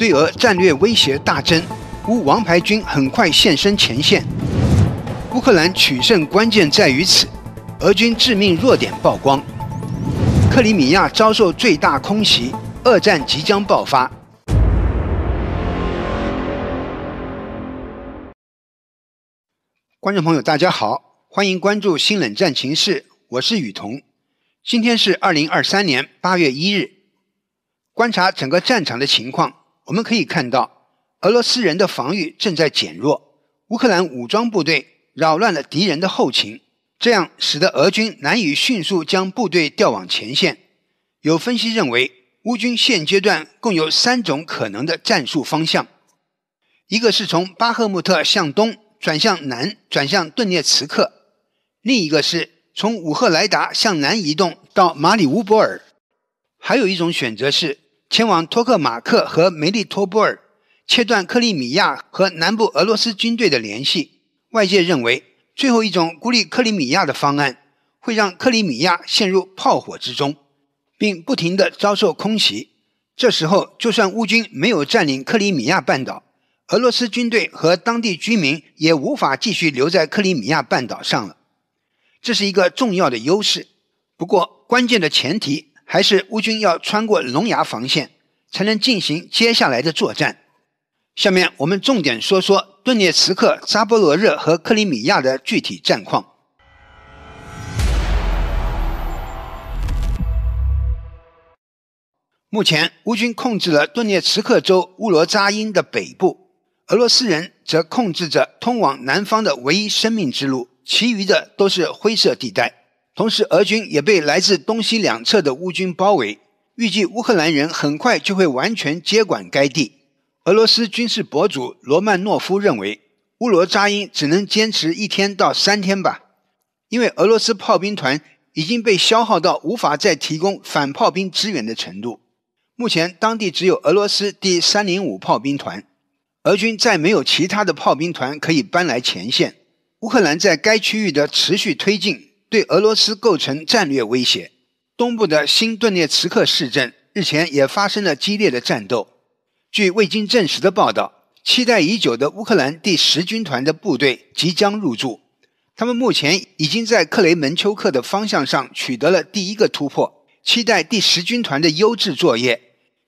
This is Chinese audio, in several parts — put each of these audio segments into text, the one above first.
对俄战略威胁大增，乌王牌军很快现身前线，乌克兰取胜关键在于此，俄军致命弱点曝光，克里米亚遭受最大空袭，二战即将爆发。观众朋友，大家好，欢迎关注新冷战情势，我是雨桐，今天是二零二三年八月一日，观察整个战场的情况。我们可以看到，俄罗斯人的防御正在减弱。乌克兰武装部队扰乱了敌人的后勤，这样使得俄军难以迅速将部队调往前线。有分析认为，乌军现阶段共有三种可能的战术方向：一个是从巴赫穆特向东转向南，转向顿涅茨克；另一个是从武赫莱达向南移动到马里乌波尔；还有一种选择是。前往托克马克和梅利托波尔，切断克里米亚和南部俄罗斯军队的联系。外界认为，最后一种孤立克里米亚的方案会让克里米亚陷入炮火之中，并不停地遭受空袭。这时候，就算乌军没有占领克里米亚半岛，俄罗斯军队和当地居民也无法继续留在克里米亚半岛上了。这是一个重要的优势，不过关键的前提。还是乌军要穿过龙牙防线才能进行接下来的作战。下面我们重点说说顿涅茨克、扎波罗热和克里米亚的具体战况。目前，乌军控制了顿涅茨克州乌罗扎因的北部，俄罗斯人则控制着通往南方的唯一生命之路，其余的都是灰色地带。同时，俄军也被来自东西两侧的乌军包围。预计乌克兰人很快就会完全接管该地。俄罗斯军事博主罗曼诺夫认为，乌罗扎因只能坚持一天到三天吧，因为俄罗斯炮兵团已经被消耗到无法再提供反炮兵支援的程度。目前，当地只有俄罗斯第三零五炮兵团，俄军再没有其他的炮兵团可以搬来前线。乌克兰在该区域的持续推进。对俄罗斯构成战略威胁。东部的新顿涅茨克市镇日前也发生了激烈的战斗。据未经证实的报道，期待已久的乌克兰第十军团的部队即将入驻。他们目前已经在克雷门丘克的方向上取得了第一个突破，期待第十军团的优质作业。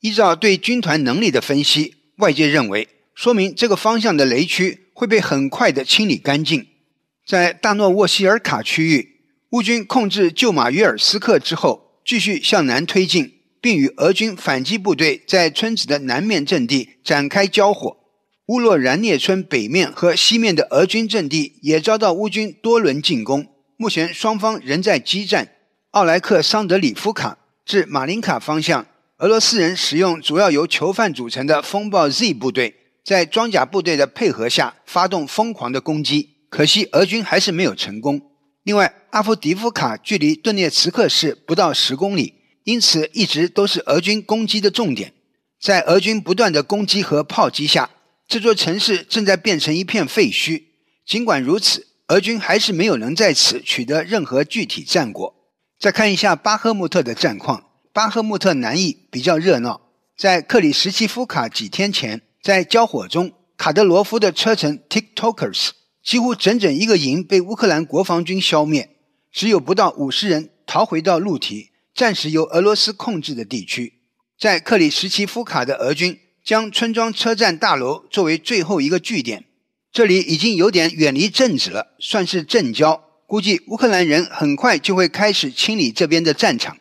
依照对军团能力的分析，外界认为说明这个方向的雷区会被很快的清理干净。在大诺沃西尔卡区域。乌军控制旧马约尔斯克之后，继续向南推进，并与俄军反击部队在村子的南面阵地展开交火。乌洛然涅村北面和西面的俄军阵地也遭到乌军多轮进攻。目前双方仍在激战。奥莱克桑德里夫卡至马林卡方向，俄罗斯人使用主要由囚犯组成的风暴 Z 部队，在装甲部队的配合下发动疯狂的攻击。可惜俄军还是没有成功。另外，阿夫迪夫卡距离顿涅茨克市不到十公里，因此一直都是俄军攻击的重点。在俄军不断的攻击和炮击下，这座城市正在变成一片废墟。尽管如此，俄军还是没有能在此取得任何具体战果。再看一下巴赫穆特的战况，巴赫穆特南翼比较热闹。在克里什奇夫卡几天前，在交火中，卡德罗夫的车臣 Tiktokers。几乎整整一个营被乌克兰国防军消灭，只有不到五十人逃回到陆地，暂时由俄罗斯控制的地区。在克里什奇夫卡的俄军将村庄车站大楼作为最后一个据点，这里已经有点远离镇子了，算是镇郊。估计乌克兰人很快就会开始清理这边的战场。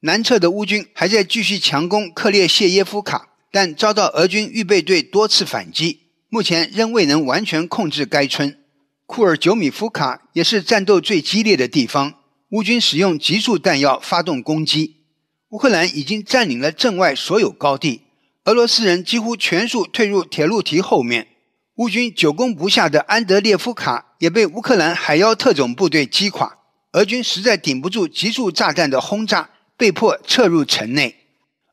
南侧的乌军还在继续强攻克列谢耶夫卡，但遭到俄军预备队多次反击。目前仍未能完全控制该村。库尔久米夫卡也是战斗最激烈的地方。乌军使用集束弹药发动攻击。乌克兰已经占领了镇外所有高地。俄罗斯人几乎全数退入铁路堤后面。乌军久攻不下的安德烈夫卡也被乌克兰海妖特种部队击垮。俄军实在顶不住集束炸弹的轰炸，被迫撤入城内。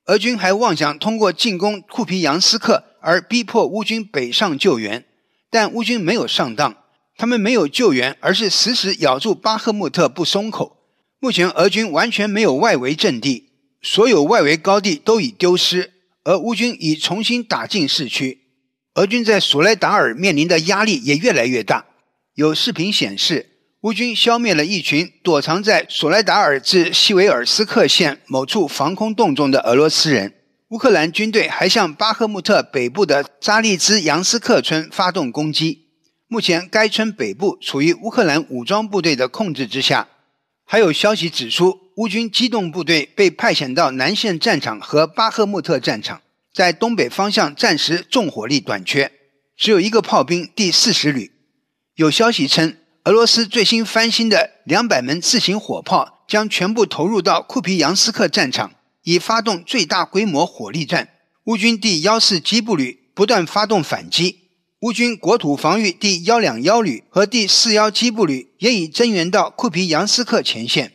俄军还妄想通过进攻库皮扬斯克。而逼迫乌军北上救援，但乌军没有上当，他们没有救援，而是死死咬住巴赫穆特不松口。目前俄军完全没有外围阵地，所有外围高地都已丢失，而乌军已重新打进市区。俄军在索莱达尔面临的压力也越来越大。有视频显示，乌军消灭了一群躲藏在索莱达尔至西维尔斯克县某处防空洞中的俄罗斯人。乌克兰军队还向巴赫穆特北部的扎利兹扬斯克村发动攻击。目前，该村北部处于乌克兰武装部队的控制之下。还有消息指出，乌军机动部队被派遣到南线战场和巴赫穆特战场，在东北方向暂时重火力短缺，只有一个炮兵第四十旅。有消息称，俄罗斯最新翻新的两百门自行火炮将全部投入到库皮扬斯克战场。已发动最大规模火力战，乌军第幺四机步旅不断发动反击。乌军国土防御第幺两幺旅和第四幺机步旅也已增援到库皮扬斯克前线。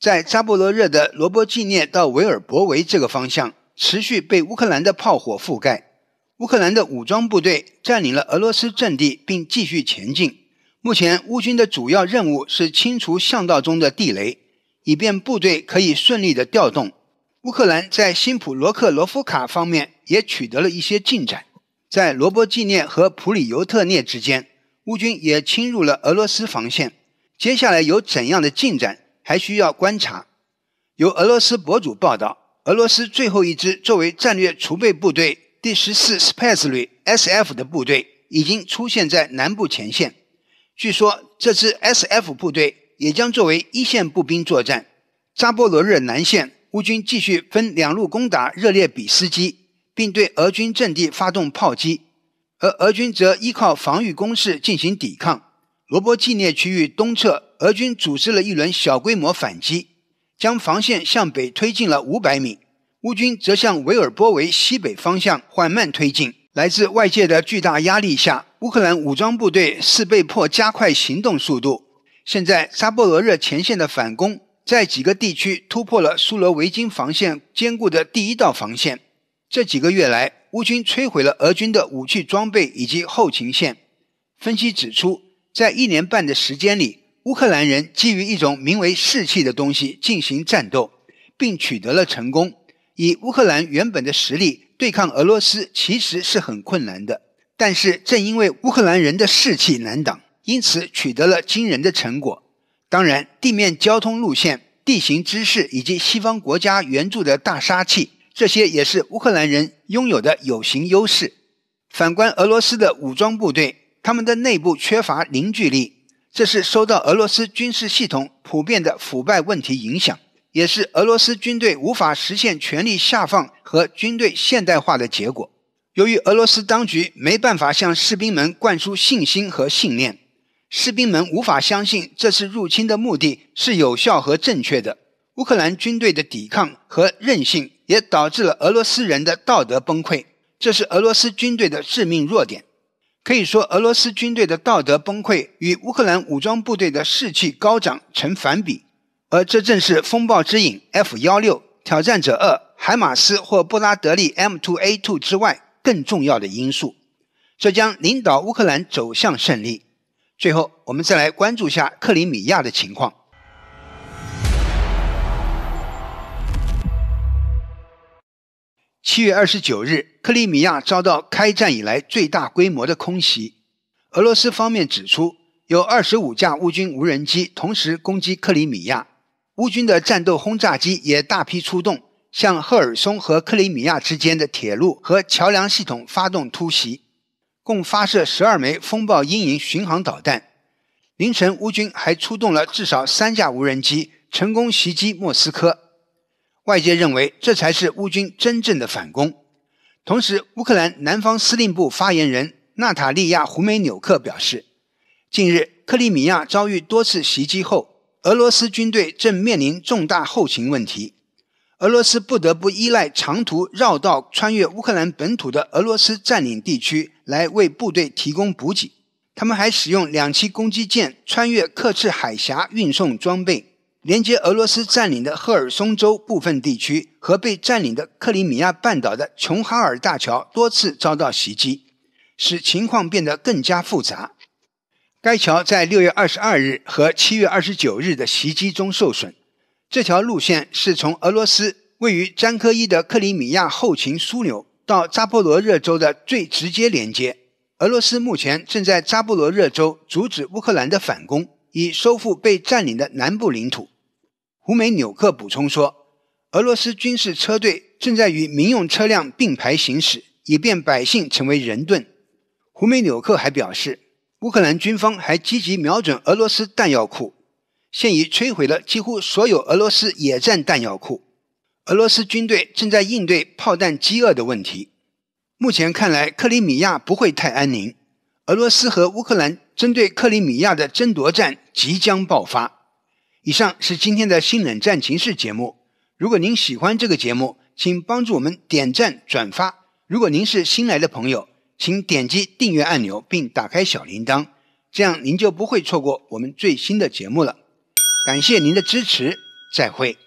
在扎波罗热的罗波季涅到维尔博维这个方向，持续被乌克兰的炮火覆盖。乌克兰的武装部队占领了俄罗斯阵地，并继续前进。目前，乌军的主要任务是清除巷道中的地雷，以便部队可以顺利的调动。乌克兰在新普罗克罗夫卡方面也取得了一些进展，在罗伯纪念和普里尤特涅之间，乌军也侵入了俄罗斯防线。接下来有怎样的进展，还需要观察。由俄罗斯博主报道，俄罗斯最后一支作为战略储备部队第十四 Spetsr SF 的部队已经出现在南部前线。据说这支 S.F 部队也将作为一线步兵作战。扎波罗热南线，乌军继续分两路攻打热列比斯基，并对俄军阵地发动炮击；而俄军则依靠防御工事进行抵抗。罗波纪念区域东侧，俄军组织了一轮小规模反击，将防线向北推进了五百米。乌军则向维尔波维西北方向缓慢推进。来自外界的巨大压力下，乌克兰武装部队是被迫加快行动速度。现在，扎波罗热前线的反攻在几个地区突破了苏罗维金防线坚固的第一道防线。这几个月来，乌军摧毁了俄军的武器装备以及后勤线。分析指出，在一年半的时间里，乌克兰人基于一种名为士气的东西进行战斗，并取得了成功。以乌克兰原本的实力。对抗俄罗斯其实是很困难的，但是正因为乌克兰人的士气难挡，因此取得了惊人的成果。当然，地面交通路线、地形知识以及西方国家援助的大杀器，这些也是乌克兰人拥有的有形优势。反观俄罗斯的武装部队，他们的内部缺乏凝聚力，这是受到俄罗斯军事系统普遍的腐败问题影响。也是俄罗斯军队无法实现权力下放和军队现代化的结果。由于俄罗斯当局没办法向士兵们灌输信心和信念，士兵们无法相信这次入侵的目的是有效和正确的。乌克兰军队的抵抗和韧性也导致了俄罗斯人的道德崩溃，这是俄罗斯军队的致命弱点。可以说，俄罗斯军队的道德崩溃与乌克兰武装部队的士气高涨成反比。而这正是风暴之影、F- 幺六挑战者二、海马斯或布拉德利 M2A2 之外更重要的因素，这将领导乌克兰走向胜利。最后，我们再来关注下克里米亚的情况。七月二十九日，克里米亚遭到开战以来最大规模的空袭，俄罗斯方面指出，有二十五架乌军无人机同时攻击克里米亚。乌军的战斗轰炸机也大批出动，向赫尔松和克里米亚之间的铁路和桥梁系统发动突袭，共发射十二枚“风暴阴影”巡航导弹。凌晨，乌军还出动了至少三架无人机，成功袭击莫斯科。外界认为，这才是乌军真正的反攻。同时，乌克兰南方司令部发言人娜塔莉亚·胡梅纽克表示，近日克里米亚遭遇多次袭击后。俄罗斯军队正面临重大后勤问题。俄罗斯不得不依赖长途绕道、穿越乌克兰本土的俄罗斯占领地区来为部队提供补给。他们还使用两栖攻击舰穿越克赤海峡运送装备，连接俄罗斯占领的赫尔松州部分地区和被占领的克里米亚半岛的琼哈尔大桥多次遭到袭击，使情况变得更加复杂。该桥在六月二十二日和七月二十九日的袭击中受损。这条路线是从俄罗斯位于詹科伊的克里米亚后勤枢纽到扎波罗热州的最直接连接。俄罗斯目前正在扎波罗热州阻止乌克兰的反攻，以收复被占领的南部领土。胡梅纽克补充说，俄罗斯军事车队正在与民用车辆并排行驶，以便百姓成为人盾。胡梅纽克还表示。乌克兰军方还积极瞄准俄罗斯弹药库，现已摧毁了几乎所有俄罗斯野战弹药库。俄罗斯军队正在应对炮弹饥饿的问题。目前看来，克里米亚不会太安宁。俄罗斯和乌克兰针对克里米亚的争夺战即将爆发。以上是今天的《新冷战情势》节目。如果您喜欢这个节目，请帮助我们点赞转发。如果您是新来的朋友，请点击订阅按钮并打开小铃铛，这样您就不会错过我们最新的节目了。感谢您的支持，再会。